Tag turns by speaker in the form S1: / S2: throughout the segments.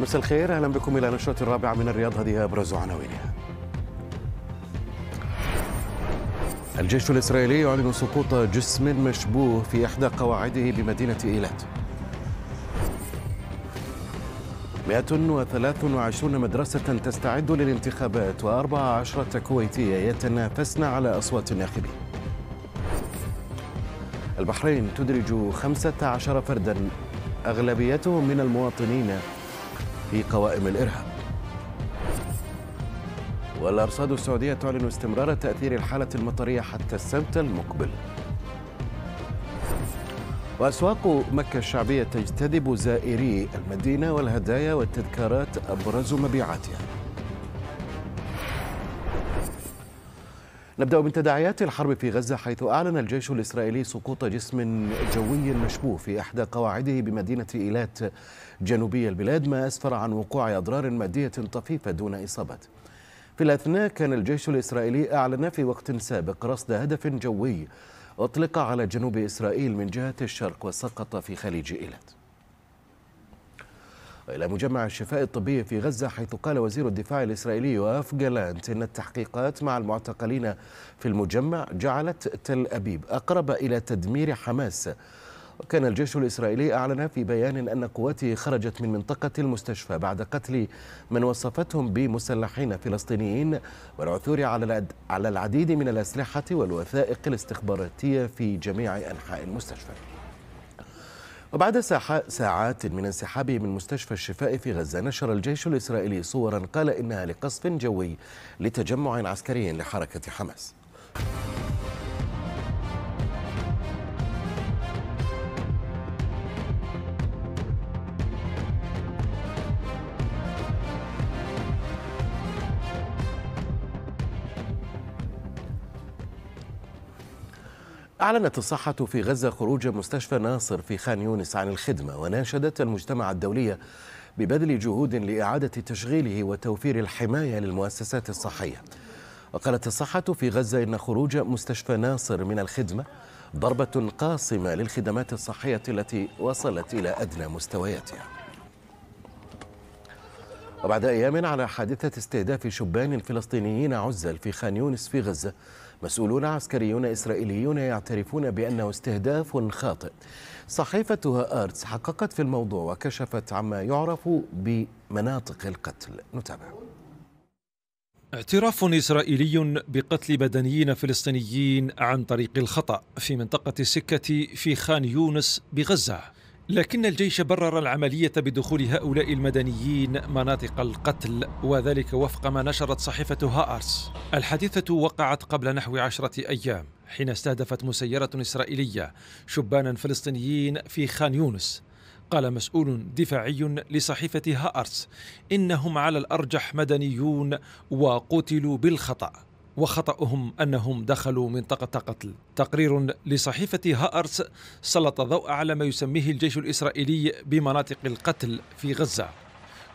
S1: مساء الخير اهلا بكم الى نشره الرابعه من الرياض هذه ابرز عناوينها الجيش الاسرائيلي يعلن سقوط جسم مشبوه في احدى قواعده بمدينه ايلات 123 مدرسة تستعد للانتخابات و14 كويتية يتنافسن على أصوات الناخبين البحرين تدرج 15 فردا أغلبيتهم من المواطنين في قوائم الإرهاب والأرصاد السعودية تعلن استمرار تأثير الحالة المطرية حتى السبت المقبل وأسواق مكة الشعبية تجتذب زائري المدينة والهدايا والتذكارات أبرز مبيعاتها نبدأ من تداعيات الحرب في غزة حيث أعلن الجيش الإسرائيلي سقوط جسم جوي مشبوه في إحدى قواعده بمدينة إيلات جنوبي البلاد ما أسفر عن وقوع أضرار مادية طفيفة دون إصابات في الأثناء كان الجيش الإسرائيلي أعلن في وقت سابق رصد هدف جوي أطلق على جنوب إسرائيل من جهة الشرق وسقط في خليج إيلات وإلى مجمع الشفاء الطبي في غزة حيث قال وزير الدفاع الإسرائيلي واف جالانت إن التحقيقات مع المعتقلين في المجمع جعلت تل أبيب أقرب إلى تدمير حماس وكان الجيش الإسرائيلي أعلن في بيان أن قواته خرجت من منطقة المستشفى بعد قتل من وصفتهم بمسلحين فلسطينيين والعثور على العديد من الأسلحة والوثائق الاستخباراتية في جميع أنحاء المستشفى وبعد ساعات من انسحابه من مستشفى الشفاء في غزة نشر الجيش الإسرائيلي صورا قال إنها لقصف جوي لتجمع عسكري لحركة حماس أعلنت الصحة في غزة خروج مستشفى ناصر في خان يونس عن الخدمة وناشدت المجتمع الدولي ببذل جهود لإعادة تشغيله وتوفير الحماية للمؤسسات الصحية وقالت الصحة في غزة إن خروج مستشفى ناصر من الخدمة ضربة قاصمة للخدمات الصحية التي وصلت إلى أدنى مستوياتها وبعد أيام على حادثة استهداف شبان فلسطينيين عزل في خان يونس في غزة مسؤولون عسكريون إسرائيليون يعترفون بأنه استهداف خاطئ صحيفة هآرتس حققت في الموضوع وكشفت عما يعرف بمناطق
S2: القتل نتابع اعتراف إسرائيلي بقتل مدنيين فلسطينيين عن طريق الخطأ في منطقة السكة في خان يونس بغزة لكن الجيش برر العملية بدخول هؤلاء المدنيين مناطق القتل وذلك وفق ما نشرت صحيفة هارس الحادثة وقعت قبل نحو عشرة أيام حين استهدفت مسيرة إسرائيلية شبانا فلسطينيين في خان يونس قال مسؤول دفاعي لصحيفة هارس إنهم على الأرجح مدنيون وقتلوا بالخطأ وخطأهم أنهم دخلوا منطقة قتل تقرير لصحيفة هارس سلط ضوء على ما يسميه الجيش الإسرائيلي بمناطق القتل في غزة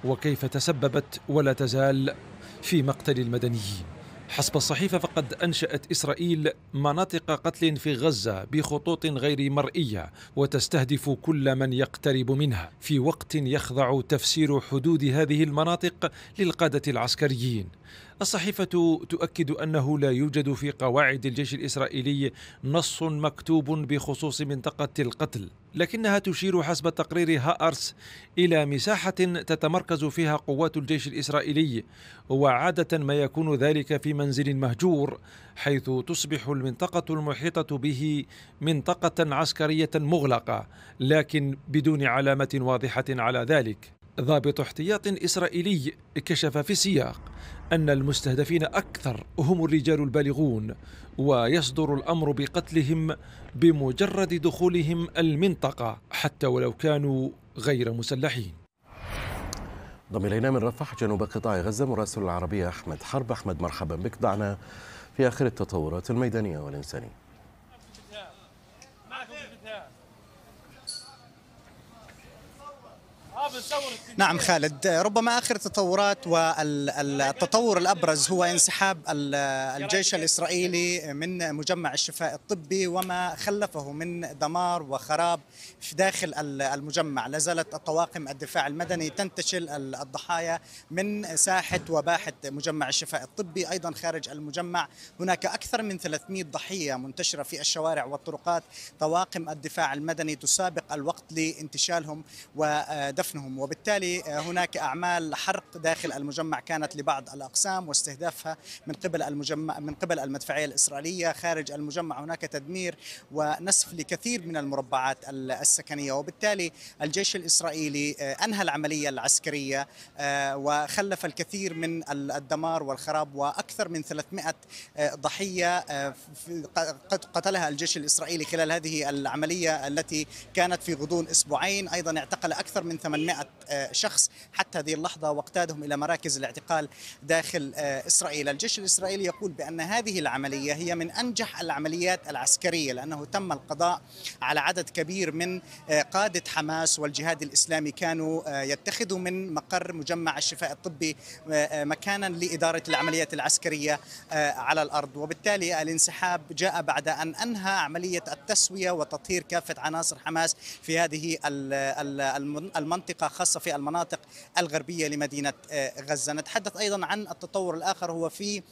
S2: وكيف تسببت ولا تزال في مقتل المدنيين حسب الصحيفة فقد أنشأت إسرائيل مناطق قتل في غزة بخطوط غير مرئية وتستهدف كل من يقترب منها في وقت يخضع تفسير حدود هذه المناطق للقادة العسكريين الصحيفة تؤكد أنه لا يوجد في قواعد الجيش الإسرائيلي نص مكتوب بخصوص منطقة القتل لكنها تشير حسب تقرير هارس إلى مساحة تتمركز فيها قوات الجيش الإسرائيلي وعادة ما يكون ذلك في منزل مهجور حيث تصبح المنطقة المحيطة به منطقة عسكرية مغلقة لكن بدون علامة واضحة على ذلك ضابط احتياط إسرائيلي كشف في سياق أن المستهدفين أكثر هم الرجال البالغون ويصدر الأمر بقتلهم بمجرد دخولهم المنطقة حتى ولو كانوا غير مسلحين ضم إلينا من رفح
S1: جنوب قطاع غزة مراسل العربية أحمد حرب أحمد مرحبا بك ضعنا في آخر التطورات الميدانية والإنسانية نعم خالد ربما آخر
S3: تطورات والتطور الأبرز هو انسحاب الجيش الإسرائيلي من مجمع الشفاء الطبي وما خلفه من دمار وخراب في داخل المجمع لا زالت الطواقم الدفاع المدني تنتشل الضحايا من ساحة وباحة مجمع الشفاء الطبي أيضا خارج المجمع هناك أكثر من 300 ضحية منتشرة في الشوارع والطرقات طواقم الدفاع المدني تسابق الوقت لانتشالهم ودفنهم منهم وبالتالي آه، هناك أعمال حرق داخل المجمع كانت لبعض الأقسام واستهدافها من قبل المجمع من قبل المدفعية الإسرائيلية خارج المجمع هناك تدمير ونسف لكثير من المربعات السكنية وبالتالي الجيش الإسرائيلي آه، أنهى العملية العسكرية آه، وخلف الكثير من الدمار والخراب وأكثر من 300 ضحية قد قتلها الجيش الإسرائيلي خلال هذه العملية التي كانت في غضون أسبوعين أيضا اعتقل أكثر من 800 100 آه، شخص حتى هذه اللحظة واقتادهم إلى مراكز الاعتقال داخل آه، إسرائيل الجيش الإسرائيلي يقول بأن هذه العملية هي من أنجح العمليات العسكرية لأنه تم القضاء على عدد كبير من آه، قادة حماس والجهاد الإسلامي كانوا يتخذوا من مقر مجمع الشفاء الطبي مكانا لإدارة العمليات العسكرية على الأرض وبالتالي الانسحاب جاء بعد أن أنهى عملية التسوية وتطهير كافة عناصر حماس في هذه المنطقة منطقة خاصة في المناطق الغربية لمدينة آه، غزة نتحدث أيضا عن التطور الآخر هو في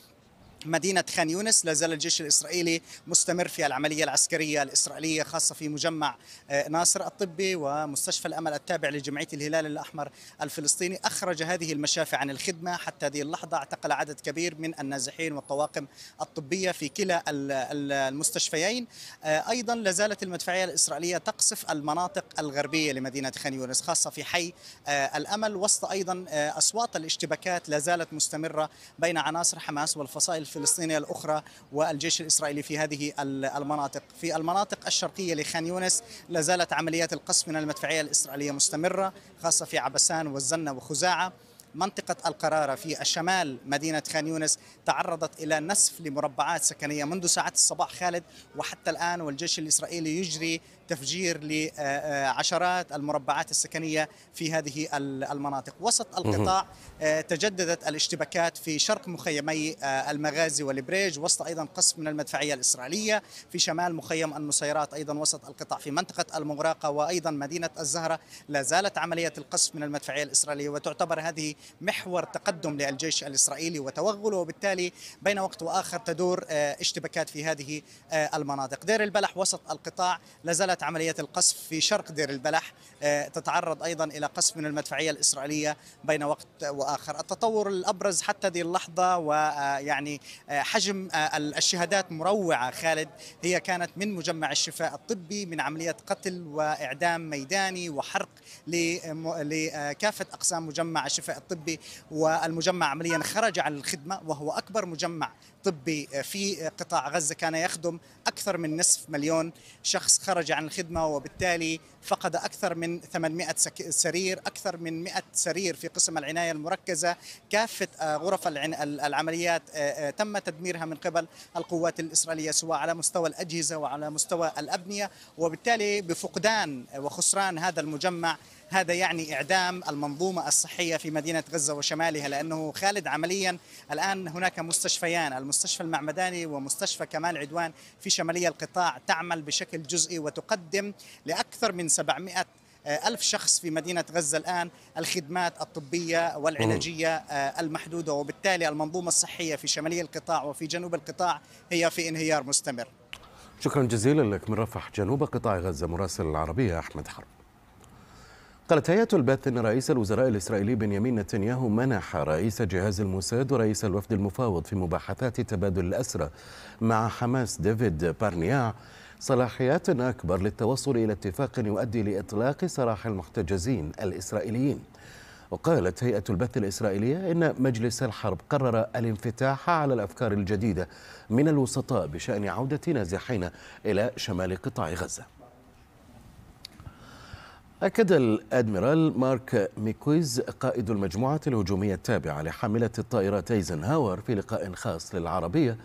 S3: مدينة خان يونس لازال الجيش الإسرائيلي مستمر في العملية العسكرية الإسرائيلية خاصة في مجمع آه، ناصر الطبي ومستشفى الأمل التابع لجمعية الهلال الأحمر الفلسطيني أخرج هذه المشافي عن الخدمة حتى هذه اللحظة اعتقل عدد كبير من النازحين والطواقم الطبية في كلا المستشفيين آه، أيضا لازالت المدفعية الإسرائيلية تقصف المناطق الغربية لمدينة خان يونس خاصة في حي آه، الأمل وسط أيضا أصوات الاشتباكات لازالت مستمرة بين عناصر حماس والفصائل الفلسطينية الأخرى والجيش الإسرائيلي في هذه المناطق في المناطق الشرقية لخان يونس لازالت عمليات القصف من المدفعية الإسرائيلية مستمرة خاصة في عبسان والزنة وخزاعة منطقة القرارة في الشمال مدينة خان يونس تعرضت إلى نسف لمربعات سكنية منذ ساعات الصباح خالد وحتى الآن والجيش الإسرائيلي يجري تفجير لعشرات المربعات السكنية في هذه المناطق وسط القطاع آه، تجددت الاشتباكات في شرق مخيمي آه، المغازي والبريج وسط أيضا قصف من المدفعية الإسرائيلية في شمال مخيم النصيرات أيضا وسط القطاع في منطقة المغراقة وأيضا مدينة الزهرة لا زالت عملية القصف من المدفعية الإسرائيلية وتعتبر هذه محور تقدم للجيش الإسرائيلي وتوغله وبالتالي بين وقت وآخر تدور آه، اشتباكات في هذه المناطق دير البلح وسط القطاع لا زالت بدأت عملية القصف في شرق دير البلح آه، تتعرض أيضا إلى قصف من المدفعية الإسرائيلية بين وقت وآخر التطور الأبرز حتى هذه اللحظة ويعني آه، آه، حجم الشهادات مروعة خالد هي كانت من مجمع الشفاء الطبي من عملية قتل وإعدام ميداني وحرق لكافة أقسام مجمع الشفاء الطبي والمجمع عمليا خرج عن الخدمة وهو أكبر مجمع طبي آه، في آه، قطاع غزة كان يخدم أكثر من نصف مليون شخص خرج عن الخدمة وبالتالي فقد أكثر من 800 سرير أكثر من 100 سرير في قسم العناية المركزة كافة آه، غرف العمليات تم تدميرها من قبل القوات الإسرائيلية سواء على مستوى الأجهزة وعلى مستوى الأبنية وبالتالي بفقدان وخسران هذا المجمع هذا يعني إعدام المنظومة الصحية في مدينة غزة وشمالها لأنه خالد عمليا الآن هناك مستشفيان المستشفى المعمداني ومستشفى كمال عدوان في شمالية القطاع تعمل بشكل جزئي وتقدم لأكثر من 700 آه، ألف شخص في مدينة غزة الآن الخدمات الطبية والعلاجية آه، المحدودة وبالتالي المنظومة الصحية في شمالية القطاع وفي جنوب القطاع هي في انهيار مستمر
S1: شكرا جزيلا لك من رفح جنوب قطاع غزة مراسل العربية أحمد حرب قالت هيئة البث أن رئيس الوزراء الإسرائيلي بنيامين نتنياهو منح رئيس جهاز الموساد ورئيس الوفد المفاوض في مباحثات تبادل الأسرى مع حماس ديفيد بارنياع صلاحيات أكبر للتوصل إلى اتفاق يؤدي لإطلاق سراح المحتجزين الإسرائيليين وقالت هيئة البث الإسرائيلية إن مجلس الحرب قرر الانفتاح على الأفكار الجديدة من الوسطاء بشأن عودة نازحين إلى شمال قطاع غزة أكد الأدميرال مارك ميكويز قائد المجموعة الهجومية التابعة لحاملة الطائرات ايزنهاور في لقاء خاص للعربية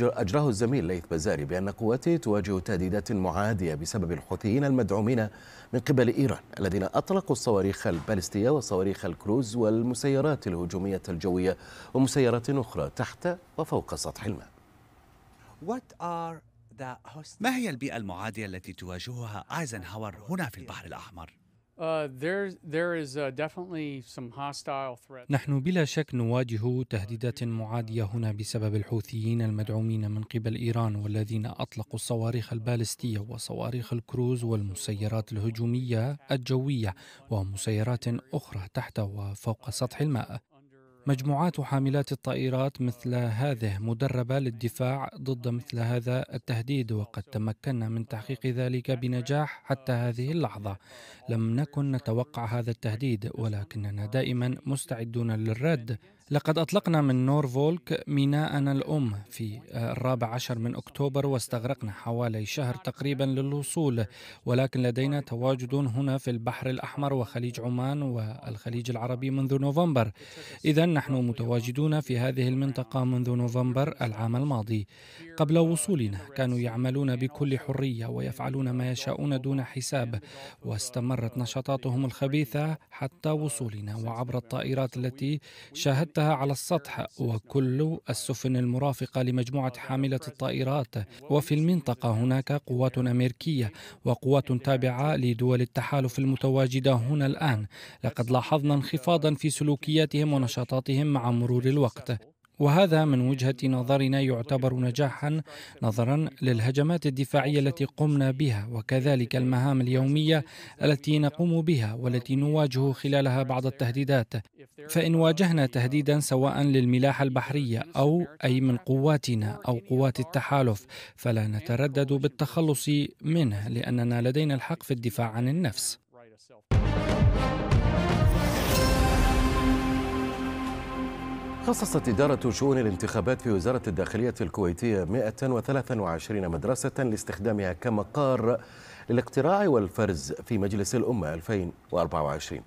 S1: أجراه الزميل ليث بزاري بأن قواته تواجه تهديدات معادية بسبب الحوثيين المدعومين من قبل إيران الذين أطلقوا الصواريخ البالستية وصواريخ الكروز والمسيرات الهجومية الجوية ومسيرات أخرى تحت وفوق سطح الماء
S3: What are ما هي البيئة المعادية التي تواجهها أيزنهاور هنا في البحر الأحمر؟
S4: uh, uh,
S5: نحن بلا شك نواجه تهديدات معادية هنا بسبب الحوثيين المدعومين من قبل إيران والذين أطلقوا الصواريخ البالستية وصواريخ الكروز والمسيرات الهجومية الجوية ومسيرات أخرى تحت وفوق سطح الماء مجموعات حاملات الطائرات مثل هذه مدربة للدفاع ضد مثل هذا التهديد وقد تمكنا من تحقيق ذلك بنجاح حتى هذه اللحظة لم نكن نتوقع هذا التهديد ولكننا دائما مستعدون للرد لقد أطلقنا من نورفولك ميناءنا الأم في الرابع عشر من أكتوبر واستغرقنا حوالي شهر تقريبا للوصول ولكن لدينا تواجد هنا في البحر الأحمر وخليج عمان والخليج العربي منذ نوفمبر إذا نحن متواجدون في هذه المنطقة منذ نوفمبر العام الماضي قبل وصولنا كانوا يعملون بكل حرية ويفعلون ما يشاءون دون حساب واستمرت نشاطاتهم الخبيثة حتى وصولنا وعبر الطائرات التي شاهدت وجدتها على السطح وكل السفن المرافقة لمجموعة حاملة الطائرات وفي المنطقة هناك قوات أمريكية وقوات تابعة لدول التحالف المتواجدة هنا الآن لقد لاحظنا انخفاضا في سلوكياتهم ونشاطاتهم مع مرور الوقت وهذا من وجهة نظرنا يعتبر نجاحا نظرا للهجمات الدفاعية التي قمنا بها وكذلك المهام اليومية التي نقوم بها والتي نواجه خلالها بعض التهديدات فإن واجهنا تهديدا سواء للملاحة البحرية أو أي من قواتنا أو قوات التحالف فلا نتردد بالتخلص منه لأننا لدينا الحق في الدفاع عن النفس
S1: خصصت إدارة شؤون الانتخابات في وزارة الداخلية الكويتية 123 مدرسة لاستخدامها كمقار للاقتراع والفرز في مجلس الأمة 2024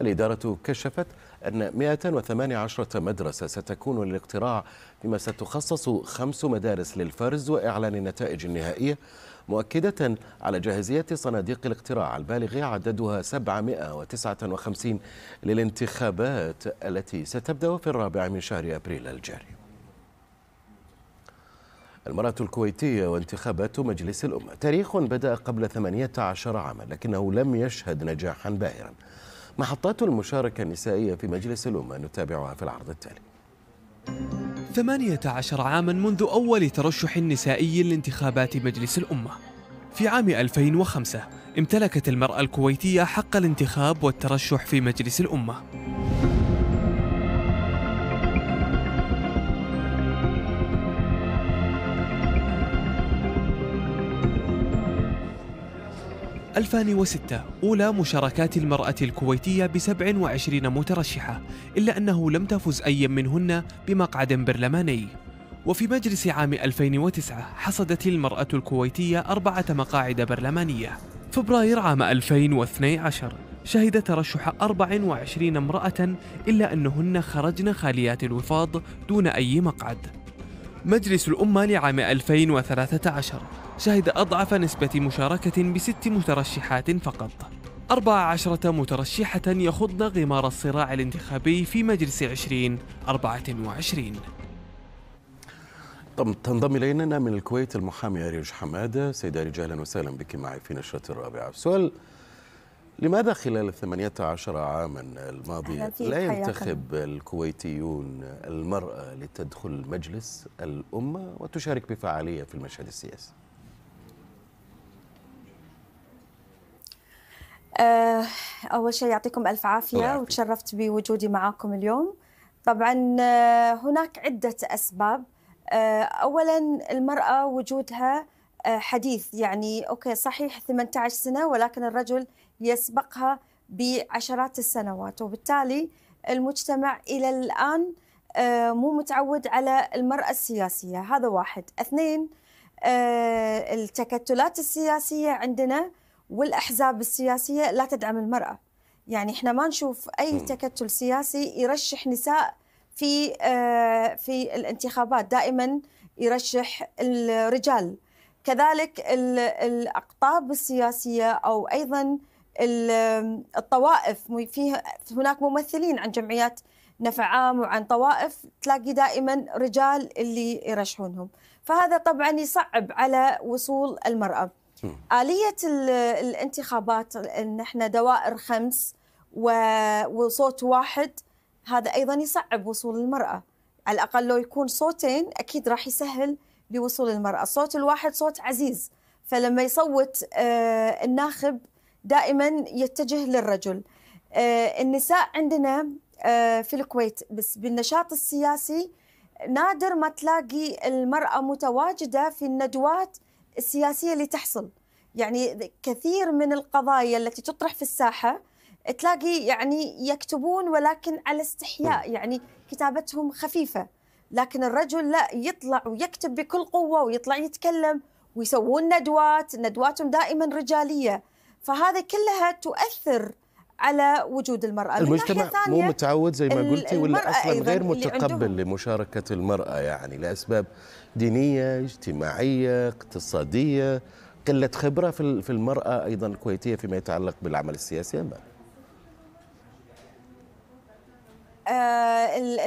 S1: الإدارة كشفت أن 118 مدرسة ستكون للاقتراع فيما ستخصص خمس مدارس للفرز وإعلان النتائج النهائية مؤكدة على جاهزية صناديق الاقتراع البالغ عددها 759 للانتخابات التي ستبدأ في الرابع من شهر أبريل الجاري المرأة الكويتية وانتخابات مجلس الأمة تاريخ بدأ قبل 18 عاما لكنه لم يشهد نجاحا باهرا محطات المشاركة النسائية في مجلس الأمة نتابعها في العرض التالي
S6: 18 عاما منذ أول ترشح نسائي لانتخابات مجلس الأمة في عام 2005 امتلكت المرأة الكويتية حق الانتخاب والترشح في مجلس الأمة 2006 أولى مشاركات المرأة الكويتية ب 27 مترشحة إلا أنه لم تفز أي منهن بمقعد برلماني وفي مجلس عام 2009 حصدت المرأة الكويتية أربعة مقاعد برلمانية فبراير عام 2012 شهد ترشح 24 امرأة إلا أنهن خرجن خاليات الوفاض دون أي مقعد مجلس الأمة لعام 2013 شهد أضعف نسبة مشاركة بست مترشحات فقط 14 مترشحة يخضن غمار الصراع الانتخابي في مجلس 2024
S1: تنضم إلينا من الكويت المحامي أريج حمادة سيد أريج أهلا وسهلا بك معي في نشرة الرابعة سؤال لماذا خلال الثمانية عشر عاما الماضية لا ينتخب الكويتيون المرأة لتدخل مجلس الأمة وتشارك بفعالية في المشهد السياسي
S7: آه، أول شيء يعطيكم ألف عافية وتشرفت بوجودي معاكم اليوم طبعا آه، هناك عدة أسباب آه، أولا المرأة وجودها حديث يعني أوكي صحيح 18 سنة ولكن الرجل يسبقها بعشرات السنوات وبالتالي المجتمع إلى الآن مو متعود على المرأة السياسية هذا واحد اثنين التكتلات السياسية عندنا والاحزاب السياسيه لا تدعم المراه يعني احنا ما نشوف اي تكتل سياسي يرشح نساء في آه، في الانتخابات دائما يرشح الرجال كذلك الاقطاب السياسيه او ايضا الطوائف فيه هناك ممثلين عن جمعيات نفع عام وعن طوائف تلاقي دائما رجال اللي يرشحونهم فهذا طبعا يصعب على وصول المراه آلية الانتخابات ان احنا دوائر خمس وصوت واحد هذا ايضا يصعب وصول المرأة على الاقل لو يكون صوتين اكيد راح يسهل بوصول المرأة الصوت الواحد صوت عزيز فلما يصوت آه، الناخب دائما يتجه للرجل آه، النساء عندنا آه، في الكويت بس بالنشاط السياسي نادر ما تلاقي المرأة متواجدة في الندوات السياسيه اللي تحصل يعني كثير من القضايا التي تطرح في الساحه تلاقي يعني يكتبون ولكن على استحياء نعم. يعني كتابتهم خفيفه لكن الرجل لا يطلع ويكتب بكل قوه ويطلع يتكلم ويسوون ندوات ندواتهم دائما رجاليه فهذه كلها تؤثر على وجود المرأة المجتمع مو متعود زي ما قلتي ولا أصلا غير متقبل
S1: لمشاركة المرأة يعني لأسباب دينية اجتماعية اقتصادية قلة خبرة في المرأة أيضا الكويتية فيما يتعلق بالعمل السياسي أم
S7: آه،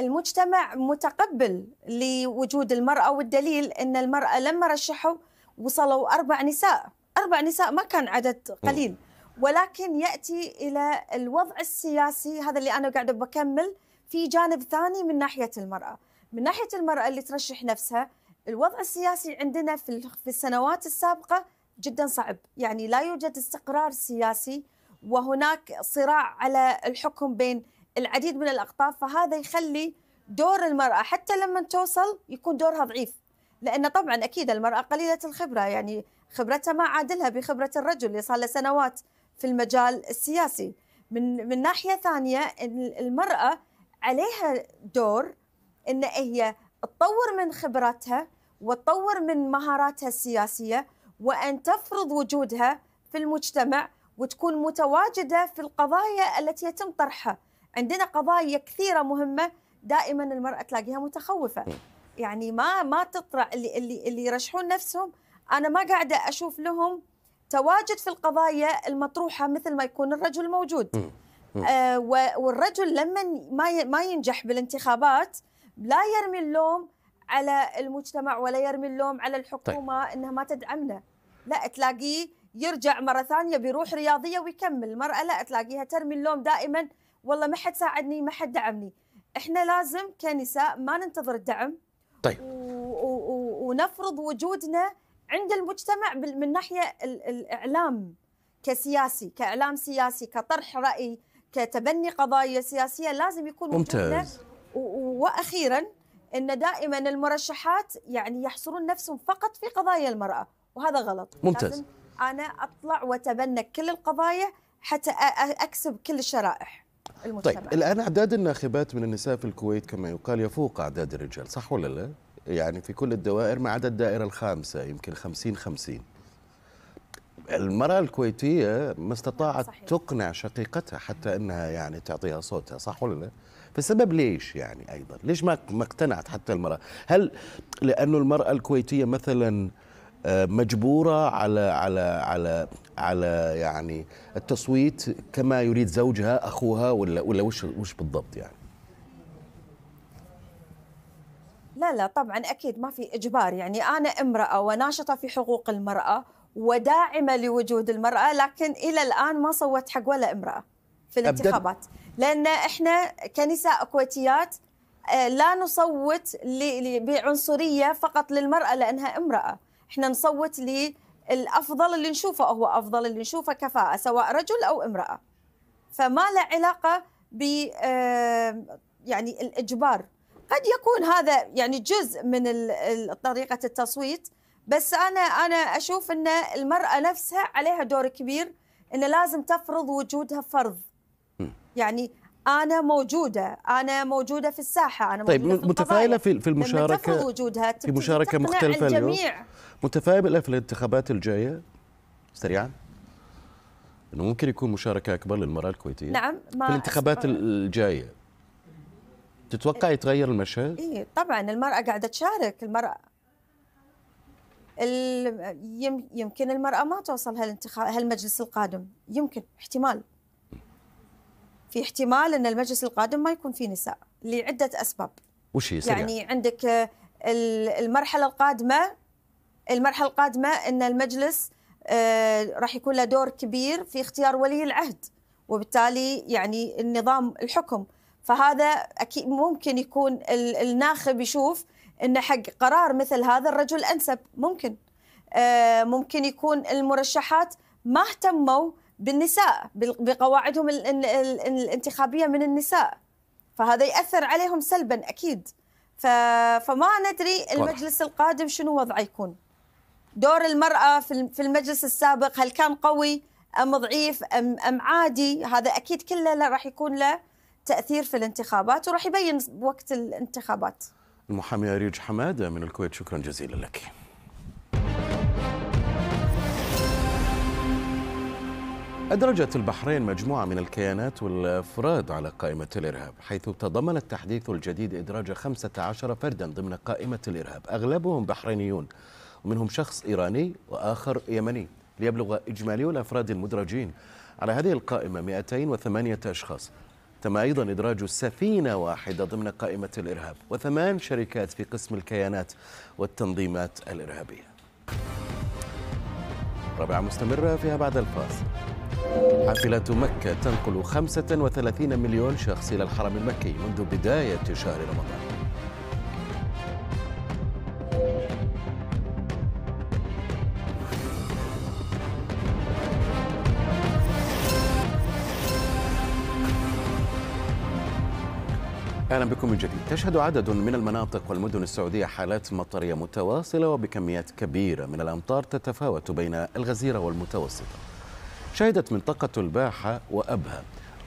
S7: المجتمع متقبل لوجود المرأة والدليل أن المرأة لما رشحوا وصلوا أربع نساء أربع نساء ما كان عدد قليل م. ولكن ياتي الى الوضع السياسي هذا اللي انا قاعده بكمل في جانب ثاني من ناحيه المراه من ناحيه المراه اللي ترشح نفسها الوضع السياسي عندنا في السنوات السابقه جدا صعب يعني لا يوجد استقرار سياسي وهناك صراع على الحكم بين العديد من الاقطاب فهذا يخلي دور المراه حتى لما توصل يكون دورها ضعيف لان طبعا اكيد المراه قليله الخبره يعني خبرتها ما عادلها بخبره الرجل اللي صار له سنوات في المجال السياسي من من ناحيه ثانيه المراه عليها دور ان هي تطور من خبراتها وتطور من مهاراتها السياسيه وان تفرض وجودها في المجتمع وتكون متواجده في القضايا التي يتم طرحها عندنا قضايا كثيره مهمه دائما المراه تلاقيها متخوفه يعني ما ما تطرح اللي اللي اللي يرشحون نفسهم انا ما قاعده اشوف لهم التواجد في القضايا المطروحه مثل ما يكون الرجل موجود آه والرجل لما ما ما ينجح بالانتخابات لا يرمي اللوم على المجتمع ولا يرمي اللوم على الحكومه طيب. انها ما تدعمنا لا تلاقيه يرجع مره ثانيه بيروح رياضيه ويكمل المراه لا تلاقيها ترمي اللوم دائما والله ما حد ساعدني ما حد دعمني احنا لازم كنساء ما ننتظر الدعم طيب ونفرض وجودنا عند المجتمع من ناحيه الاعلام كسياسي كاعلام سياسي كطرح راي كتبني قضايا سياسيه لازم يكون ممتاز واخيرا ان دائما المرشحات يعني يحصرون نفسهم فقط في قضايا المراه وهذا غلط ممتاز انا اطلع واتبنى كل القضايا حتى اكسب كل الشرائح المجتمع. طيب
S1: الان اعداد الناخبات من النساء في الكويت كما يقال يفوق اعداد الرجال صح ولا لا؟ يعني في كل الدوائر ما عدا الدائرة الخامسة يمكن 50 50 المرأة الكويتية ما استطاعت صحيح. تقنع شقيقتها حتى أنها يعني تعطيها صوتها صح ولا لا؟ فسبب ليش يعني أيضا؟ ليش ما ما اقتنعت حتى المرأة؟ هل لأنه المرأة الكويتية مثلا آه، مجبورة على على على على يعني التصويت كما يريد زوجها أخوها ولا ولا وش وش بالضبط يعني؟
S7: لا لا طبعا اكيد ما في اجبار يعني انا امراه وناشطه في حقوق المراه وداعمه لوجود المراه لكن الى الان ما صوت حق ولا امراه في الانتخابات لان احنا كنساء كويتيات آه، لا نصوت بعنصريه فقط للمراه لانها امراه احنا نصوت للافضل اللي نشوفه هو افضل اللي نشوفه كفاءه سواء رجل او امراه فما له علاقه ب آه، يعني الاجبار قد يكون هذا يعني جزء من طريقه التصويت بس انا انا اشوف ان المراه نفسها عليها دور كبير ان لازم تفرض وجودها فرض يعني انا موجوده انا موجوده في الساحه انا طيب موجودة في متفائله في في المشاركه تفرض وجودها في مشاركه مختلفه الجميع اليوم
S1: متفائله في الانتخابات الجايه سريعا انه ممكن يكون مشاركه اكبر للمراه الكويتيه نعم ما في الانتخابات الجايه تتوقع يتغير المشهد؟
S7: اي طبعا المرأة قاعدة تشارك المرأة يمكن المرأة ما توصل هالانتخاب هالمجلس القادم يمكن احتمال في احتمال ان المجلس القادم ما يكون فيه نساء لعدة اسباب وش هي سريع. يعني عندك المرحلة القادمة المرحلة القادمة ان المجلس آه، راح يكون له دور كبير في اختيار ولي العهد وبالتالي يعني النظام الحكم فهذا اكيد ممكن يكون الناخب يشوف ان حق قرار مثل هذا الرجل انسب ممكن آه، ممكن يكون المرشحات ما اهتموا بالنساء بقواعدهم الانتخابيه من النساء فهذا ياثر عليهم سلبا اكيد فما ندري المجلس القادم شنو وضعه يكون دور المراه في المجلس السابق هل كان قوي ام ضعيف ام ام عادي هذا اكيد كله راح يكون له تاثير في الانتخابات وراح يبين وقت الانتخابات
S1: المحامي اريج حماده من الكويت شكرا جزيلا لك أدرجت البحرين مجموعة من الكيانات والأفراد على قائمة الإرهاب حيث تضمن التحديث الجديد إدراج 15 فردا ضمن قائمة الإرهاب أغلبهم بحرينيون ومنهم شخص إيراني وآخر يمني ليبلغ إجمالي الأفراد المدرجين على هذه القائمة 208 أشخاص تم أيضا إدراج سفينة واحدة ضمن قائمة الإرهاب وثمان شركات في قسم الكيانات والتنظيمات الإرهابية رابعة مستمرة فيها بعد الفاصل حافلة مكة تنقل 35 مليون شخص إلى الحرم المكي منذ بداية شهر رمضان اهلا بكم من جديد تشهد عدد من المناطق والمدن السعوديه حالات مطريه متواصله وبكميات كبيره من الامطار تتفاوت بين الغزيره والمتوسطه شهدت منطقه الباحه وابها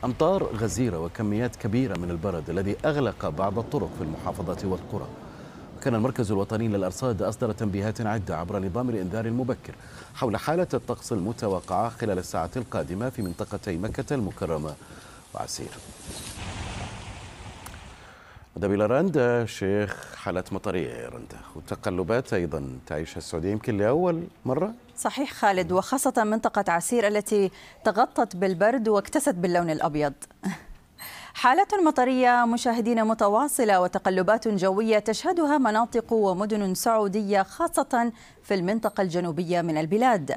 S1: امطار غزيره وكميات كبيره من البرد الذي اغلق بعض الطرق في المحافظات والقرى كان المركز الوطني للأرصاد أصدر تنبيهات عدة عبر نظام الإنذار المبكر حول حالة الطقس المتوقعة خلال الساعات القادمة في منطقتي مكة المكرمة وعسير ودبيل رندا شيخ حالات مطرية يا رندا وتقلبات أيضا تعيشها السعودية يمكن لأول مرة
S8: صحيح خالد وخاصة منطقة عسير التي تغطت بالبرد واكتست باللون الأبيض حالة مطرية مشاهدين متواصلة وتقلبات جوية تشهدها مناطق ومدن سعودية خاصة في المنطقة الجنوبية من البلاد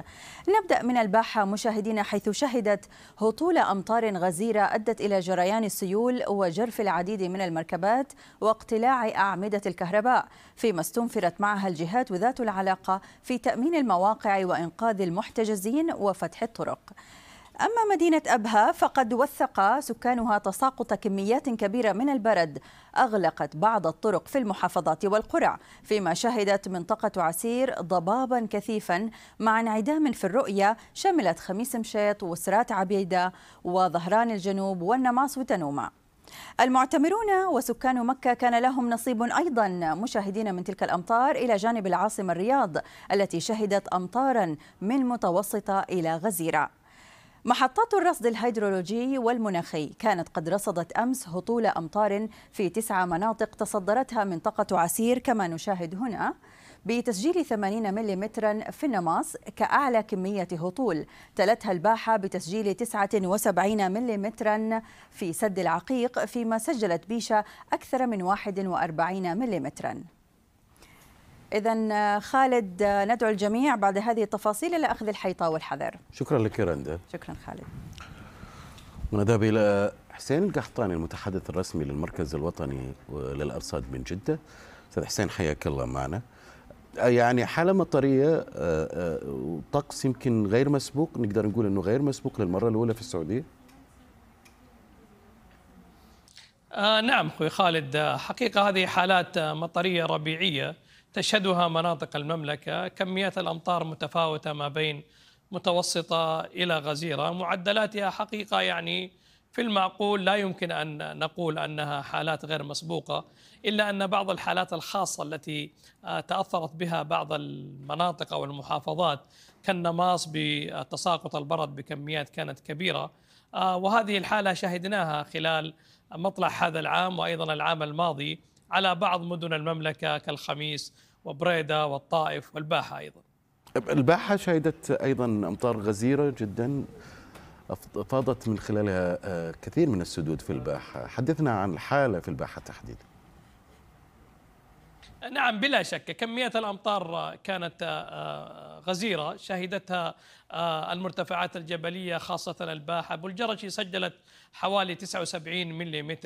S8: نبدأ من الباحة مشاهدين حيث شهدت هطول أمطار غزيرة أدت إلى جريان السيول وجرف العديد من المركبات واقتلاع أعمدة الكهرباء فيما استنفرت معها الجهات ذات العلاقة في تأمين المواقع وإنقاذ المحتجزين وفتح الطرق أما مدينة أبها فقد وثق سكانها تساقط كميات كبيرة من البرد أغلقت بعض الطرق في المحافظات والقرى فيما شهدت منطقة عسير ضبابا كثيفا مع انعدام في الرؤية شملت خميس مشيط وسرات عبيدة وظهران الجنوب والنماص وتنومة المعتمرون وسكان مكة كان لهم نصيب أيضا مشاهدين من تلك الأمطار إلى جانب العاصمة الرياض التي شهدت أمطارا من متوسطة إلى غزيرة محطات الرصد الهيدرولوجي والمناخي كانت قد رصدت امس هطول امطار في تسع مناطق تصدرتها منطقه عسير كما نشاهد هنا بتسجيل 80 ملم في النماص كأعلى كمية هطول تلتها الباحة بتسجيل 79 ملم في سد العقيق فيما سجلت بيشة أكثر من 41 ملم إذا آه، خالد آه، ندعو الجميع بعد هذه التفاصيل إلى أخذ الحيطة والحذر
S1: شكرا لك يا رندا شكرا خالد ونذهب إلى حسين القحطاني المتحدث الرسمي للمركز الوطني للأرصاد من جدة أستاذ حسين حياك الله معنا آه، يعني حالة مطرية وطقس يمكن غير مسبوق نقدر نقول أنه غير مسبوق للمرة الأولى في السعودية
S4: آه نعم أخوي خالد حقيقة هذه حالات مطرية ربيعية تشهدها مناطق المملكة كميات الأمطار متفاوتة ما بين متوسطة إلى غزيرة معدلاتها حقيقة يعني في المعقول لا يمكن أن نقول أنها حالات غير مسبوقة إلا أن بعض الحالات الخاصة التي آه، تأثرت بها بعض المناطق أو المحافظات كالنماص بتساقط البرد بكميات كانت كبيرة آه، وهذه الحالة شهدناها خلال مطلع هذا العام وأيضا العام الماضي على بعض مدن المملكة كالخميس وبريدة والطائف والباحة أيضا
S1: الباحة شهدت أيضا أمطار غزيرة جدا فاضت من خلالها آه، كثير من السدود في الباحة حدثنا عن الحالة في الباحة تحديدا
S4: نعم بلا شك كمية الأمطار كانت آه، آه، غزيرة شهدتها آه، المرتفعات الجبلية خاصة الباحة بلجرشي سجلت حوالي 79 ملم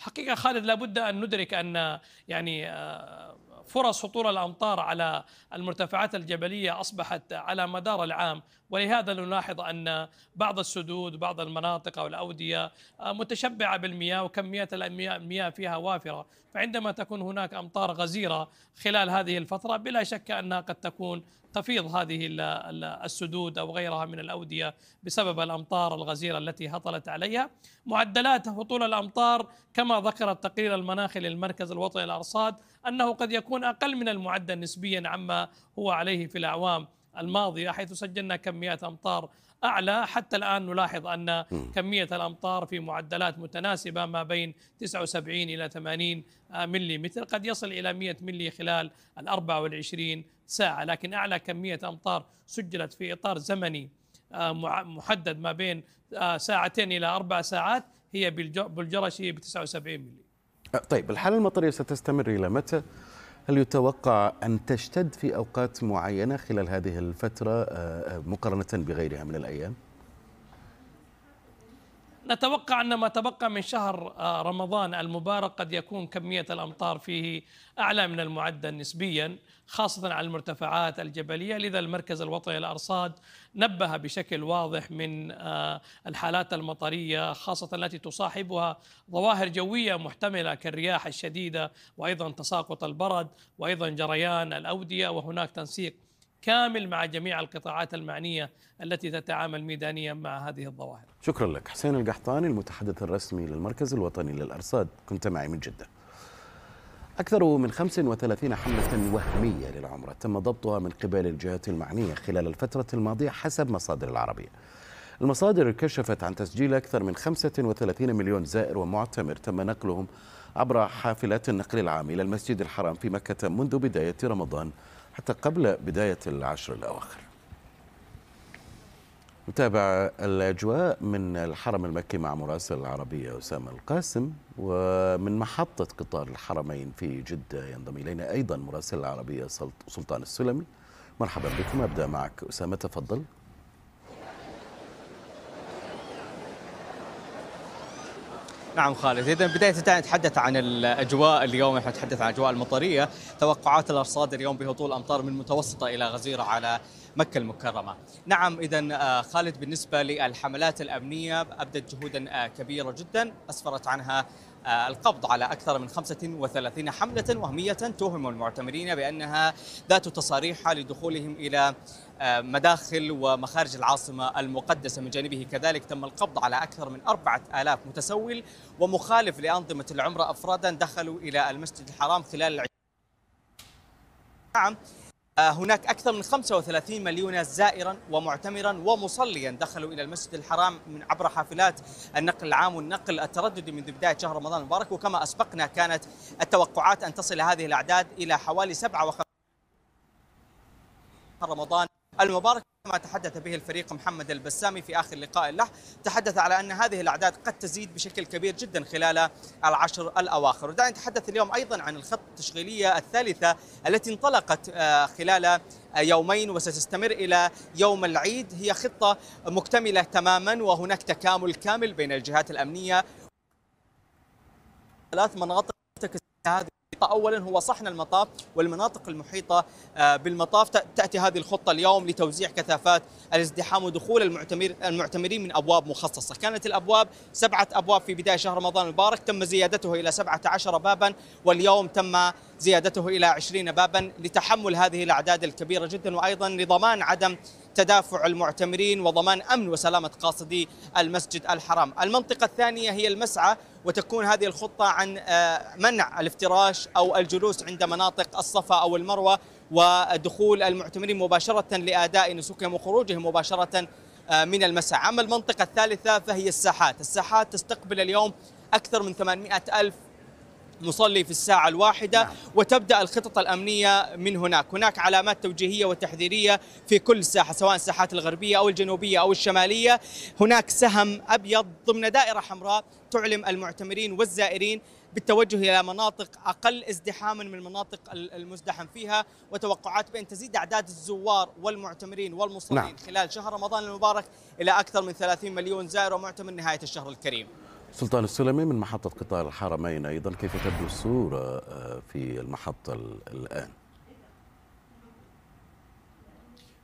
S4: حقيقة خالد لابد أن ندرك أن يعني فرص هطول الامطار على المرتفعات الجبليه اصبحت على مدار العام ولهذا نلاحظ ان بعض السدود بعض المناطق او الاوديه آه، متشبعه بالمياه وكميات المياه فيها وافره فعندما تكون هناك امطار غزيره خلال هذه الفتره بلا شك انها قد تكون تفيض هذه السدود او غيرها من الاوديه بسبب الامطار الغزيره التي هطلت عليها. معدلات هطول الامطار كما ذكر التقرير المناخي للمركز الوطني للارصاد أنه قد يكون أقل من المعدل نسبيا عما هو عليه في الأعوام الماضية حيث سجلنا كميات أمطار أعلى حتى الآن نلاحظ أن كمية الأمطار في معدلات متناسبة ما بين 79 إلى 80 ملي متر قد يصل إلى 100 ملي خلال ال 24 ساعة لكن أعلى كمية أمطار سجلت في إطار زمني آه، محدد ما بين آه، ساعتين إلى أربع ساعات هي بالجرشي ب 79 ملي
S1: أه، طيب الحالة المطرية ستستمر إلى متى؟ هل يتوقع أن تشتد في أوقات معينة خلال هذه الفترة أه، أه، مقارنة بغيرها من الأيام؟
S4: نتوقع أن ما تبقى من شهر آه، رمضان المبارك قد يكون كمية الأمطار فيه أعلى من المعدل نسبيا خاصة على المرتفعات الجبلية لذا المركز الوطني للأرصاد نبه بشكل واضح من آه، الحالات المطرية خاصة التي تصاحبها ظواهر جوية محتملة كالرياح الشديدة وأيضا تساقط البرد وأيضا جريان الأودية وهناك تنسيق كامل مع جميع القطاعات المعنيه التي تتعامل ميدانيا مع هذه الظواهر.
S9: شكرا
S1: لك حسين القحطاني المتحدث الرسمي للمركز الوطني للارصاد كنت معي من جده. أكثر من 35 حملة وهمية للعمرة تم ضبطها من قبل الجهات المعنية خلال الفترة الماضية حسب مصادر العربية المصادر كشفت عن تسجيل أكثر من 35 مليون زائر ومعتمر تم نقلهم عبر حافلات النقل العام إلى المسجد الحرام في مكة منذ بداية رمضان حتى قبل بداية العشر الأواخر نتابع الأجواء من الحرم المكي مع مراسل العربية أسامة القاسم ومن محطة قطار الحرمين في جدة ينضم إلينا أيضا مراسل العربية سلطان السلمي مرحبا بكم أبدأ معك أسامة تفضل
S10: نعم خالد اذا بدايه نتحدث عن الاجواء اليوم نحن نتحدث عن الاجواء المطريه توقعات الارصاد اليوم بهطول امطار من متوسطه الى غزيره على مكة المكرمة نعم إذا آه، خالد بالنسبة للحملات الأمنية أبدت جهودا آه، كبيرة جدا أسفرت عنها آه، القبض على أكثر من 35 حملة وهمية توهم المعتمرين بأنها ذات تصاريح لدخولهم إلى مداخل ومخارج العاصمة المقدسة من جانبه كذلك تم القبض على أكثر من 4000 متسول ومخالف لأنظمة العمرة أفرادا دخلوا إلى المسجد الحرام خلال نعم آه، هناك أكثر من 35 مليون زائرا ومعتمرا ومصليا دخلوا إلى المسجد الحرام من عبر حافلات النقل العام والنقل الترددي منذ بداية شهر رمضان المبارك وكما أسبقنا كانت التوقعات أن تصل هذه الأعداد إلى حوالي 57 رمضان المبارك ما تحدث به الفريق محمد البسامي في آخر لقاء له تحدث على أن هذه الأعداد قد تزيد بشكل كبير جدا خلال العشر الأواخر ودعنا نتحدث اليوم أيضا عن الخطة التشغيلية الثالثة التي انطلقت آه، خلال آه، يومين وستستمر إلى يوم العيد هي خطة مكتملة تماما وهناك تكامل كامل بين الجهات الأمنية ثلاث مناطق المحيطة أولا هو صحن المطاف والمناطق المحيطة آه، بالمطاف تأتي هذه الخطة اليوم لتوزيع كثافات الازدحام ودخول المعتمر المعتمرين من أبواب مخصصة كانت الأبواب سبعة أبواب في بداية شهر رمضان المبارك تم زيادته إلى 17 بابا واليوم تم زيادته إلى 20 بابا لتحمل هذه الأعداد الكبيرة جدا وأيضا لضمان عدم تدافع المعتمرين وضمان امن وسلامه قاصدي المسجد الحرام. المنطقه الثانيه هي المسعى وتكون هذه الخطة عن آه، منع الافتراش أو الجلوس عند مناطق الصفا أو المروة ودخول المعتمرين مباشرة لأداء نسكهم وخروجهم مباشرة آه، من المساء أما المنطقة الثالثة فهي الساحات الساحات تستقبل اليوم أكثر من 800 ألف نصلي في الساعة الواحدة نعم. وتبدأ الخطط الأمنية من هناك هناك علامات توجيهية وتحذيرية في كل ساحة سواء الساحات الغربية أو الجنوبية أو الشمالية هناك سهم أبيض ضمن دائرة حمراء تعلم المعتمرين والزائرين بالتوجه الى مناطق اقل ازدحاما من المناطق المزدحم فيها وتوقعات بان تزيد اعداد الزوار والمعتمرين والمصلين نعم. خلال شهر رمضان المبارك الى اكثر من 30 مليون زائر ومعتمر نهايه الشهر الكريم.
S1: سلطان السلمي من محطة قطار الحرمين أيضا كيف تبدو الصورة آه، في المحطة الآن؟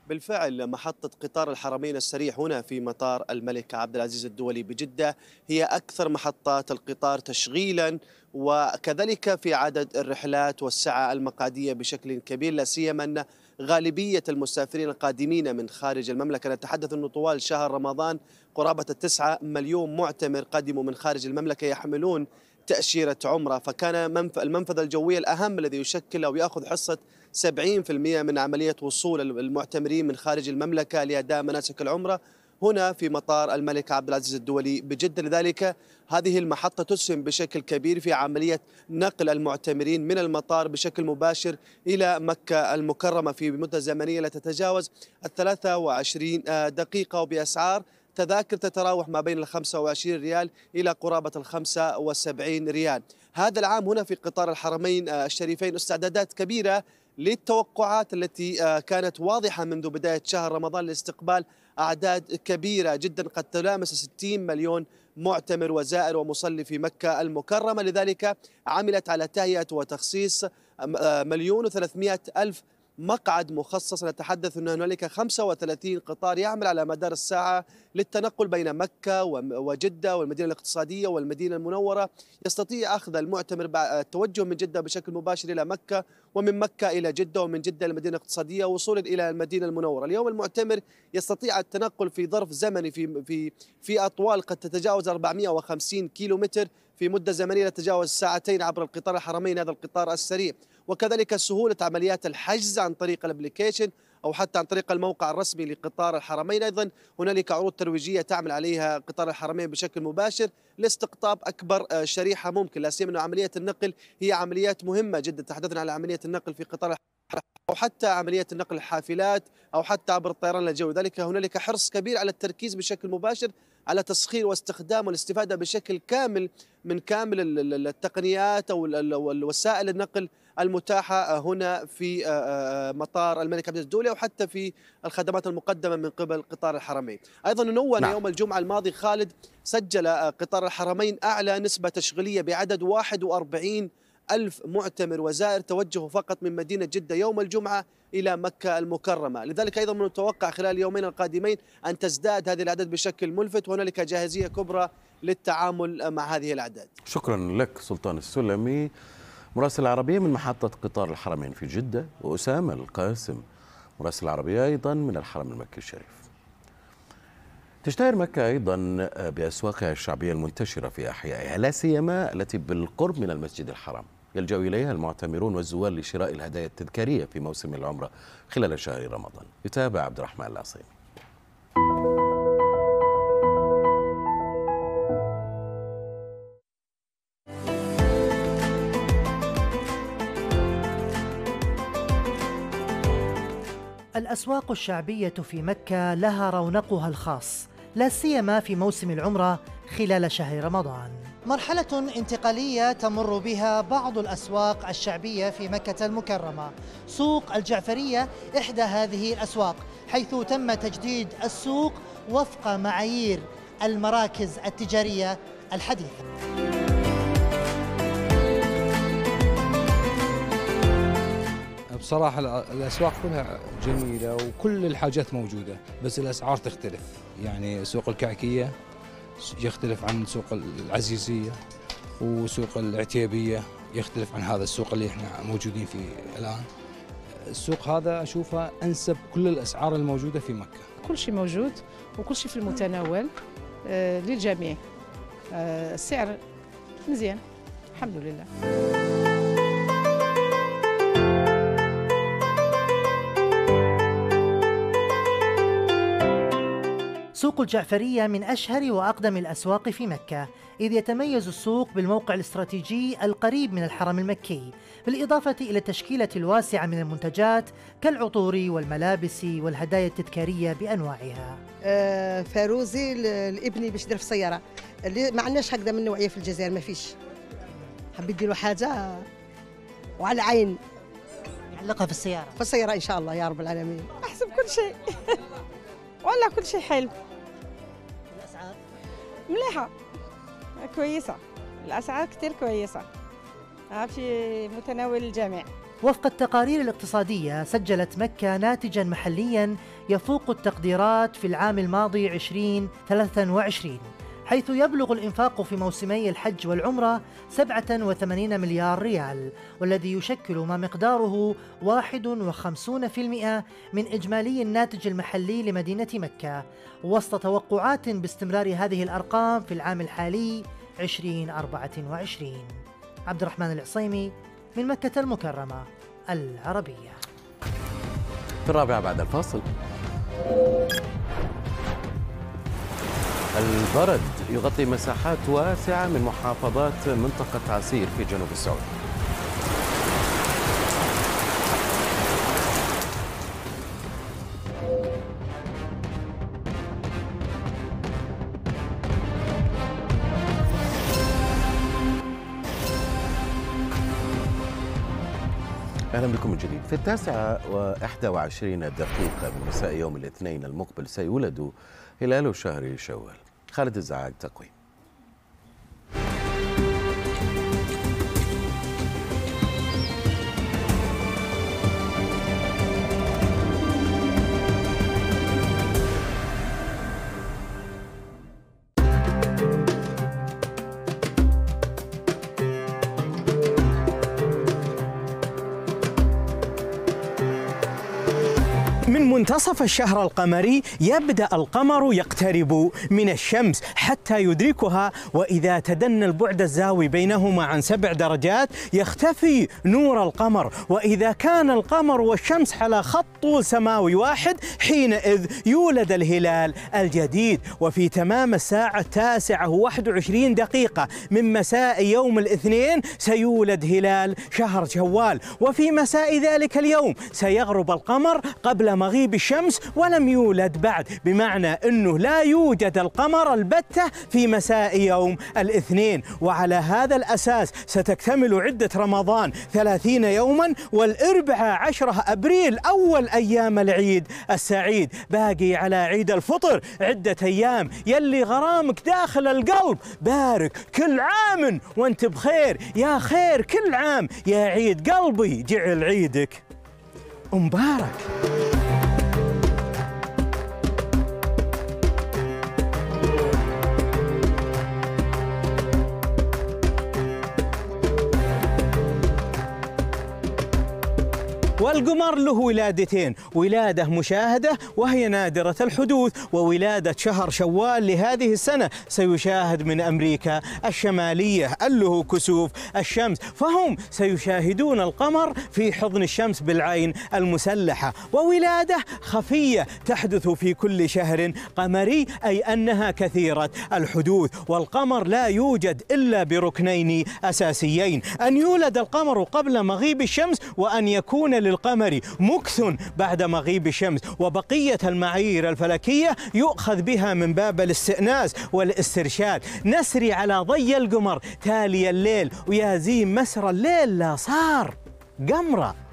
S11: بالفعل محطة قطار الحرمين السريع هنا في مطار الملك عبد العزيز الدولي بجدة هي أكثر محطات القطار تشغيلا وكذلك في عدد الرحلات والسعة المقعدية بشكل كبير لا سيما أن غالبية المسافرين القادمين من خارج المملكة نتحدث أنه طوال شهر رمضان قرابة التسعة مليون معتمر قدموا من خارج المملكة يحملون تأشيرة عمرة فكان المنفذ الجوي الأهم الذي يشكل أو يأخذ حصة 70% من عملية وصول المعتمرين من خارج المملكة لأداء مناسك العمرة هنا في مطار الملك عبد العزيز الدولي بجدة لذلك هذه المحطة تسهم بشكل كبير في عملية نقل المعتمرين من المطار بشكل مباشر إلى مكة المكرمة في مدة زمنية لا تتجاوز ال 23 آه، دقيقة وبأسعار تذاكر تتراوح ما بين ال 25 ريال إلى قرابة ال 75 ريال هذا العام هنا في قطار الحرمين آه، الشريفين استعدادات كبيرة للتوقعات التي آه، كانت واضحة منذ بداية شهر رمضان لاستقبال أعداد كبيرة جدا قد تلامس 60 مليون معتمر وزائر ومصلي في مكة المكرمة لذلك عملت على تهيئة وتخصيص مليون وثلاثمائة ألف مقعد مخصص نتحدث أن هنالك 35 قطار يعمل على مدار الساعة للتنقل بين مكة وجدة والمدينة الاقتصادية والمدينة المنورة يستطيع أخذ المعتمر التوجه من جدة بشكل مباشر إلى مكة ومن مكة إلى جدة ومن جدة إلى المدينة الاقتصادية وصولا إلى المدينة المنورة اليوم المعتمر يستطيع التنقل في ظرف زمني في, في, في أطوال قد تتجاوز 450 كيلومتر في مدة زمنية لا تتجاوز ساعتين عبر القطار الحرمين هذا القطار السريع وكذلك سهولة عمليات الحجز عن طريق الابليكيشن أو حتى عن طريق الموقع الرسمي لقطار الحرمين أيضا هنالك عروض ترويجية تعمل عليها قطار الحرمين بشكل مباشر لاستقطاب أكبر آه، شريحة ممكن لا سيما أن عملية النقل هي عمليات مهمة جدا تحدثنا على عملية النقل في قطار أو حتى عملية نقل الحافلات أو حتى عبر الطيران الجوي ذلك هنالك حرص كبير على التركيز بشكل مباشر على تسخير واستخدام والاستفادة بشكل كامل من كامل التقنيات أو الوسائل النقل المتاحه آه، هنا في آه، آه، مطار الملك عبد الدولي أو حتى في الخدمات المقدمه من قبل قطار الحرمين. ايضا نون نعم. يوم الجمعه الماضي خالد سجل قطار الحرمين اعلى نسبه تشغيليه بعدد 41 ألف معتمر وزائر توجهوا فقط من مدينة جدة يوم الجمعة إلى مكة المكرمة لذلك أيضا من المتوقع خلال اليومين القادمين أن تزداد هذه الأعداد بشكل ملفت وهنالك جاهزية كبرى للتعامل مع هذه الأعداد
S1: شكرا لك سلطان السلمي مراسل العربية من محطة قطار الحرمين في جدة وأسامة القاسم مراسل العربية أيضا من الحرم المكي الشريف تشتهر مكة أيضا بأسواقها الشعبية المنتشرة في أحيائها لا سيما التي بالقرب من المسجد الحرام يلجأ إليها المعتمرون والزوار لشراء الهدايا التذكارية في موسم العمرة خلال شهر رمضان يتابع عبد الرحمن العصيمي
S9: الأسواق الشعبية في مكة لها رونقها الخاص لا سيما في موسم العمرة خلال شهر رمضان مرحلة انتقالية تمر بها بعض الأسواق الشعبية في مكة المكرمة سوق الجعفرية إحدى هذه الأسواق حيث تم تجديد السوق وفق معايير المراكز التجارية الحديثة
S5: بصراحة الأسواق كلها جميلة وكل الحاجات موجودة بس الأسعار تختلف يعني سوق الكعكية يختلف عن سوق العزيزية وسوق العتيبية يختلف عن هذا السوق اللي احنا موجودين فيه الآن السوق هذا أشوفه أنسب كل الأسعار الموجودة في مكة
S12: كل شيء موجود وكل شيء في المتناول آه، للجميع
S3: آه، السعر مزيان الحمد لله
S9: سوق الجعفرية من أشهر وأقدم الأسواق في مكة إذ يتميز السوق بالموقع الاستراتيجي القريب من الحرم المكي بالإضافة إلى التشكيلة الواسعة من المنتجات كالعطور والملابس والهدايا التذكارية بأنواعها آه فاروزي لابني باش يدير في السيارة اللي ما عندناش هكذا من نوعية في الجزائر ما فيش حبيت يديروا حاجة وعلى العين يعلقها في السيارة في السيارة إن شاء الله يا رب العالمين أحسب كل شيء والله كل شيء حلو الاسعار
S8: مليحه كويسه الاسعار كثير كويسه في متناول الجميع
S9: وفق التقارير الاقتصادية سجلت مكة ناتجا محليا يفوق التقديرات في العام الماضي 2023 حيث يبلغ الإنفاق في موسمي الحج والعمرة 87 مليار ريال والذي يشكل ما مقداره 51% من إجمالي الناتج المحلي لمدينة مكة وسط توقعات باستمرار هذه الأرقام في العام الحالي 2024 عبد الرحمن العصيمي من مكة المكرمة العربية
S1: في الرابعة بعد الفاصل البرد يغطي مساحات واسعة من محافظات منطقة عسير في جنوب السعودية اهلا بكم من جديد في التاسعة وإحدى وعشرين دقيقة من مساء يوم الاثنين المقبل سيولد هلال شهر شوال خالد الزعاق تقويم
S12: منتصف الشهر القمري يبدأ القمر يقترب من الشمس حتى يدركها وإذا تدنى البعد الزاوي بينهما عن سبع درجات يختفي نور القمر وإذا كان القمر والشمس على خط طول سماوي واحد حينئذ يولد الهلال الجديد وفي تمام الساعة التاسعة وواحد وعشرين دقيقة من مساء يوم الاثنين سيولد هلال شهر شوال وفي مساء ذلك اليوم سيغرب القمر قبل مغيب قريب الشمس ولم يولد بعد بمعنى أنه لا يوجد القمر البتة في مساء يوم الاثنين وعلى هذا الأساس ستكتمل عدة رمضان ثلاثين يوما والاربع عشرة أبريل أول أيام العيد السعيد باقي على عيد الفطر عدة أيام يلي غرامك داخل القلب بارك كل عام وانت بخير يا خير كل عام يا عيد قلبي جعل عيدك مبارك والقمر له ولادتين ولادة مشاهدة وهي نادرة الحدوث وولادة شهر شوال لهذه السنة سيشاهد من أمريكا الشمالية له كسوف الشمس فهم سيشاهدون القمر في حضن الشمس بالعين المسلحة وولادة خفية تحدث في كل شهر قمري أي أنها كثيرة الحدوث والقمر لا يوجد إلا بركنين أساسيين أن يولد القمر قبل مغيب الشمس وأن يكون لل القمري مكث بعد مغيب الشمس وبقية المعايير الفلكية يؤخذ بها من باب الاستئناس والاسترشاد نسري على ضي القمر تالي الليل ويا زين مسرى الليل لا صار قمره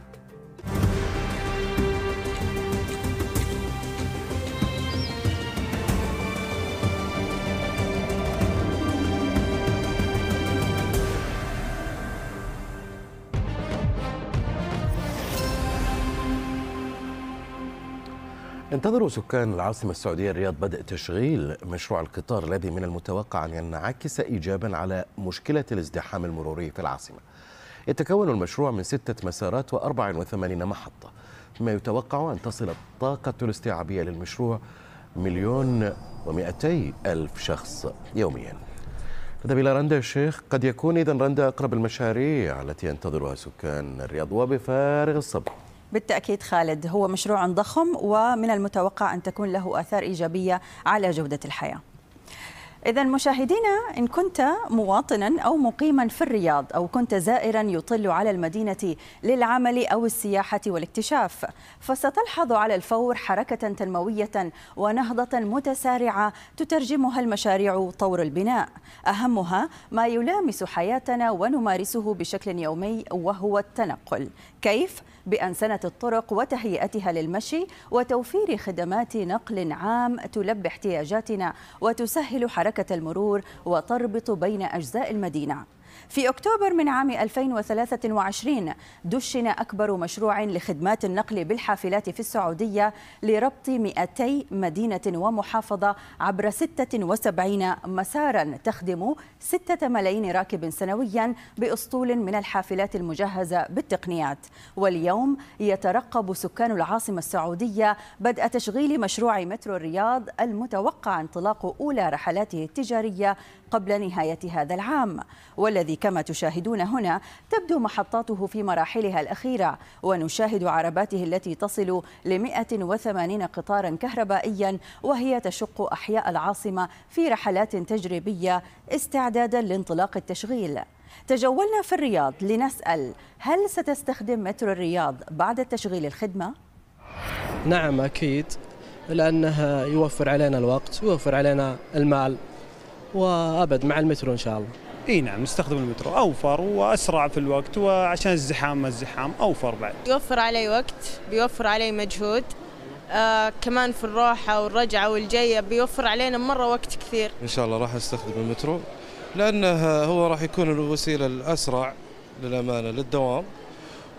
S1: انتظروا سكان العاصمة السعودية الرياض بدء تشغيل مشروع القطار الذي من المتوقع أن ينعكس إيجابا على مشكلة الازدحام المروري في العاصمة يتكون المشروع من ستة مسارات وأربع وثمانين محطة مما يتوقع أن تصل الطاقة الاستيعابية للمشروع مليون ومئتي ألف شخص يوميا نذهب إلى رندا الشيخ قد يكون إذا رندا أقرب المشاريع التي ينتظرها سكان الرياض وبفارغ الصبر
S8: بالتأكيد خالد هو مشروع ضخم ومن المتوقع أن تكون له آثار إيجابية على جودة الحياة إذا مشاهدينا إن كنت مواطنا أو مقيما في الرياض أو كنت زائرا يطل على المدينة للعمل أو السياحة والاكتشاف فستلحظ على الفور حركة تنموية ونهضة متسارعة تترجمها المشاريع طور البناء أهمها ما يلامس حياتنا ونمارسه بشكل يومي وهو التنقل كيف؟ بأنسنة الطرق وتهيئتها للمشي وتوفير خدمات نقل عام تلبي احتياجاتنا وتسهل حركة المرور وتربط بين أجزاء المدينة في أكتوبر من عام 2023 دشن أكبر مشروع لخدمات النقل بالحافلات في السعودية لربط 200 مدينة ومحافظة عبر 76 مسارا تخدم 6 ملايين راكب سنويا بأسطول من الحافلات المجهزة بالتقنيات واليوم يترقب سكان العاصمة السعودية بدء تشغيل مشروع مترو الرياض المتوقع انطلاق أولى رحلاته التجارية قبل نهاية هذا العام والذي كما تشاهدون هنا تبدو محطاته في مراحلها الأخيرة ونشاهد عرباته التي تصل ل 180 قطارا كهربائيا وهي تشق أحياء العاصمة في رحلات تجريبية استعدادا لانطلاق التشغيل تجولنا في الرياض لنسأل هل ستستخدم مترو الرياض بعد تشغيل الخدمة؟
S4: نعم أكيد
S6: لأنها يوفر علينا الوقت ويوفر علينا المال وابد مع المترو ان شاء الله اي نعم نستخدم المترو اوفر واسرع في الوقت وعشان الزحام ما الزحام اوفر بعد
S7: بيوفر علي وقت بيوفر علي مجهود آه كمان في الروحة والرجعة والجاية بيوفر علينا مرة وقت كثير
S1: إن شاء الله راح نستخدم المترو لأنه هو راح يكون الوسيلة الأسرع للأمانة للدوام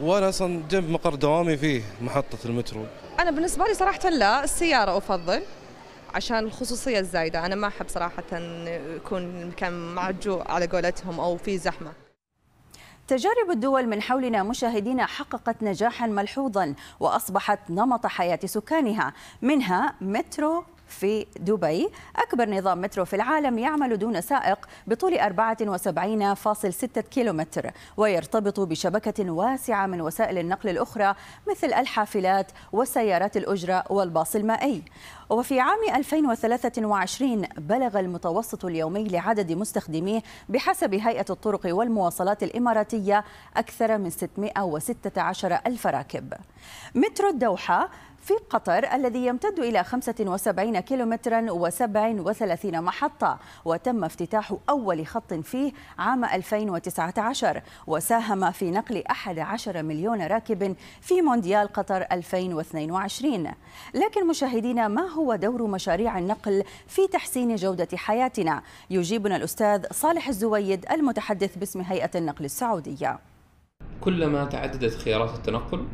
S1: وأنا أصلا جنب مقر دوامي فيه محطة المترو
S7: أنا بالنسبة لي صراحة لا السيارة أفضل عشان الخصوصيه الزايده انا ما احب صراحه يكون المكان معجوع على قولتهم او في زحمه تجارب الدول من
S8: حولنا مشاهدينا حققت نجاحا ملحوظا واصبحت نمط حياه سكانها منها مترو في دبي أكبر نظام مترو في العالم يعمل دون سائق بطول 74.6 كيلومتر ويرتبط بشبكة واسعة من وسائل النقل الأخرى مثل الحافلات وسيارات الأجرة والباص المائي وفي عام 2023 بلغ المتوسط اليومي لعدد مستخدميه بحسب هيئة الطرق والمواصلات الإماراتية أكثر من 616 ألف راكب مترو الدوحة في قطر الذي يمتد إلى 75 كيلومترا و37 محطة وتم افتتاح أول خط فيه عام 2019 وساهم في نقل 11 مليون راكب في مونديال قطر 2022 لكن مشاهدينا ما هو دور مشاريع النقل في تحسين جودة حياتنا؟ يجيبنا الأستاذ صالح الزويد المتحدث باسم هيئة النقل السعودية
S5: كلما تعددت خيارات التنقل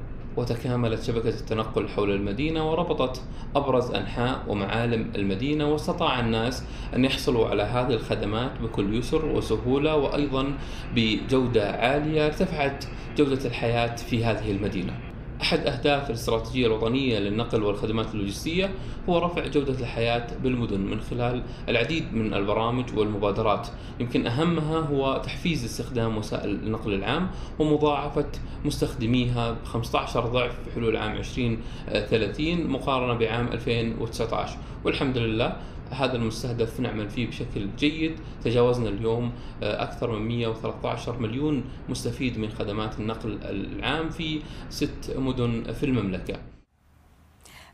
S5: وتكاملت شبكة التنقل حول المدينة وربطت أبرز أنحاء ومعالم المدينة واستطاع الناس أن يحصلوا على هذه الخدمات بكل يسر وسهولة وأيضا بجودة عالية ارتفعت جودة الحياة في هذه المدينة أحد أهداف الاستراتيجية الوطنية للنقل والخدمات اللوجستية هو رفع جودة الحياة بالمدن من خلال العديد من البرامج والمبادرات يمكن أهمها هو تحفيز استخدام وسائل النقل العام ومضاعفة مستخدميها ب 15 ضعف في حلول عام 2030 مقارنة بعام 2019 والحمد لله هذا المستهدف نعمل فيه بشكل جيد تجاوزنا اليوم آه، أكثر من 113 مليون مستفيد من خدمات النقل العام في ست مدن مدن في المملكة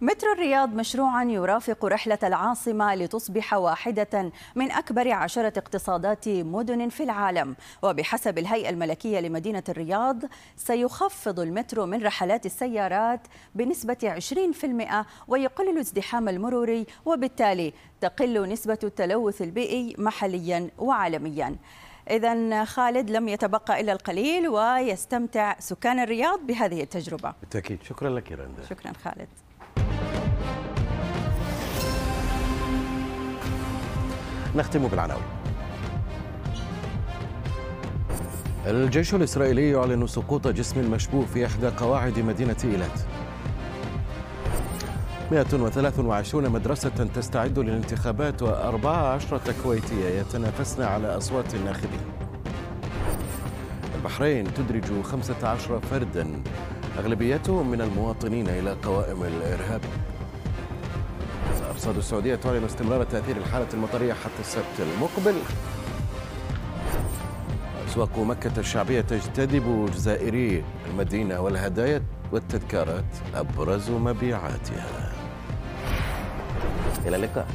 S8: مترو الرياض مشروع يرافق رحلة العاصمة لتصبح واحدة من أكبر عشرة اقتصادات مدن في العالم وبحسب الهيئة الملكية لمدينة الرياض سيخفض المترو من رحلات السيارات بنسبة 20% ويقلل ازدحام المروري وبالتالي تقل نسبة التلوث البيئي محليا وعالميا إذا خالد لم يتبقى إلا القليل ويستمتع سكان الرياض بهذه التجربة
S1: بالتأكيد شكرا لك يا رندا شكرا خالد نختم بالعناوين الجيش الإسرائيلي يعلن سقوط جسم مشبوه في إحدى قواعد مدينة إيلات 123 مدرسة تستعد للانتخابات و14 كويتية يتنافسن على أصوات الناخبين البحرين تدرج 15 فردا أغلبيتهم من المواطنين إلى قوائم الإرهاب أرصاد السعودية تعلن استمرار تأثير الحالة المطرية حتى السبت المقبل أسواق مكة الشعبية تجتذب جزائري المدينة والهدايا والتذكارات أبرز مبيعاتها lelaka.